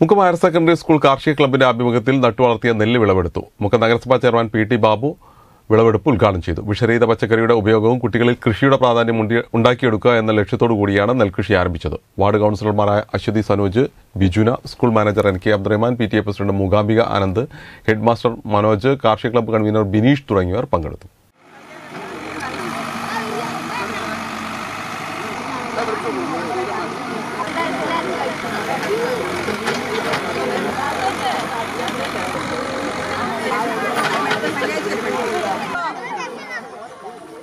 Mukkam higher secondary school കാർഷിക ക്ലബിന്റെ ആഭിമുഖ്യത്തിൽ നട്ടുവളർത്തിയ നെല്ല് വിളവെടുത്തു മുക്കം നഗരസഭാ ചെയർമാൻ പി ടി ബാബു വിളവെടുപ്പ് ഉദ്ഘാടനം ചെയ്തു വിഷരഹിത പച്ചക്കറിയുടെ ഉപയോഗവും കുട്ടികളിൽ കൃഷിയുടെ പ്രാധാന്യം ഉണ്ടാക്കിയെടുക്കുക എന്ന ലക്ഷ്യത്തോടു കൂടിയാണ് നെൽകൃഷി ആരംഭിച്ചത് വാർഡ് കൗൺസിലർമാരായ Aswathy Sanoj Bijuna school manager N K Abdurahman P T A president Mukhambika Anand head master Manoj കാർഷിക ക്ലബ്ബ് കൺവീനർ ബിനീഷ് തുടങ്ങിയവർ പങ്കെടുത്തു